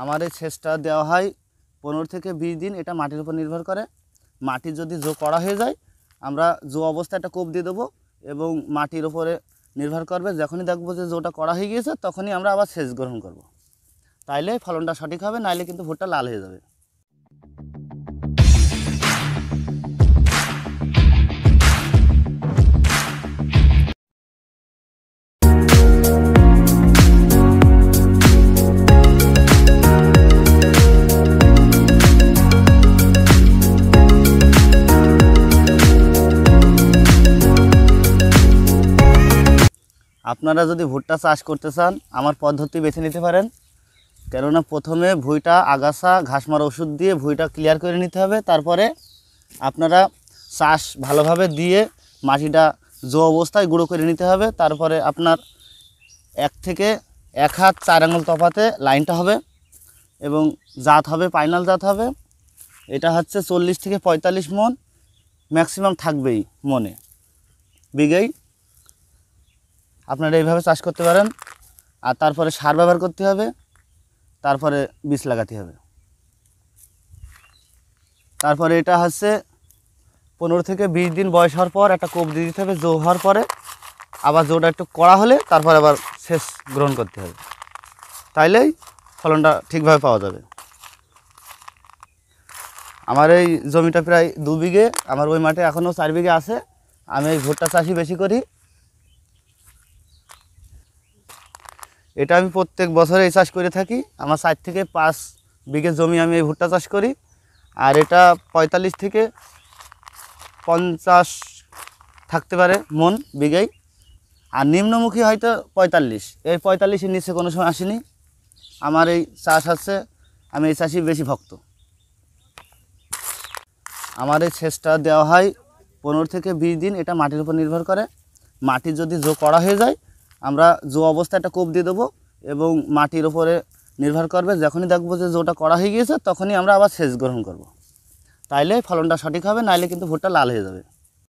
আমার এই সেচটা দেওয়া হয় পনেরো থেকে বিশ দিন এটা মাটির উপর নির্ভর করে মাটি যদি জো করা হয়ে যায় আমরা জো অবস্থায় একটা কোপ দিয়ে দেবো এবং মাটির উপরে নির্ভর করবে যখনই দেখবো যে জোটা করা হয়ে গিয়েছে তখনই আমরা আবার সেচ গ্রহণ করব। তাইলে ফলনটা সঠিক হবে নাইলে কিন্তু ভুট্টা লাল হয়ে যাবে আপনারা যদি ভুট্টা চাষ করতে চান আমার পদ্ধতি বেছে নিতে পারেন কেননা প্রথমে ভুঁইটা আগাছা ঘাসমার ওষুধ দিয়ে ভুঁইটা ক্লিয়ার করে নিতে হবে তারপরে আপনারা চাষ ভালোভাবে দিয়ে মাটিটা জো অবস্থায় গুঁড়ো করে নিতে হবে তারপরে আপনার এক থেকে এক হাত চার আঙুল তফাতে লাইনটা হবে এবং জাত হবে পাইনাল জাত হবে এটা হচ্ছে চল্লিশ থেকে পঁয়তাল্লিশ মন ম্যাক্সিমাম থাকবেই মনে বিঘেই আপনারা এইভাবে চাষ করতে পারেন আর তারপরে সার ব্যবহার করতে হবে তারপরে বীজ লাগাতে হবে তারপরে এটা হচ্ছে পনেরো থেকে বিশ দিন বয়স হওয়ার পর একটা কোপ দিয়ে দিতে হবে জো হওয়ার পরে আবার জোটা একটু কড়া হলে তারপর আবার শেষ গ্রহণ করতে হবে তাইলেই ফলনটা ঠিকভাবে পাওয়া যাবে আমার এই জমিটা প্রায় দু বিঘে আমার ওই মাঠে এখনও চার বিঘে আছে আমি এই ভুট্টা চাষই বেশি করি এটা আমি প্রত্যেক বছরে এই চাষ করে থাকি আমার সাত থেকে পাঁচ বিঘে জমি আমি এই ভুট্টা চাষ করি আর এটা পঁয়তাল্লিশ থেকে পঞ্চাশ থাকতে পারে মন বিঘেই আর নিম্নমুখী হয়তো পঁয়তাল্লিশ এই পঁয়তাল্লিশের নিচে কোনো সময় আসেনি আমার এই চাষ আছে আমি এই চাষি বেশি ভক্ত আমার এই সেচটা দেওয়া হয় পনেরো থেকে বিশ দিন এটা মাটির উপর নির্ভর করে মাটি যদি জো করা হয়ে যায় আমরা জো অবস্থায় একটা কোপ দিয়ে দেবো এবং মাটির ওপরে নির্ভর করবে যখনই দেখবো যে জোটা করা হয়ে গিয়েছে তখনই আমরা আবার সেচ গ্রহণ করব। তাইলে ফলনটা সঠিক হবে নাইলে কিন্তু ভুট্টা লাল হয়ে যাবে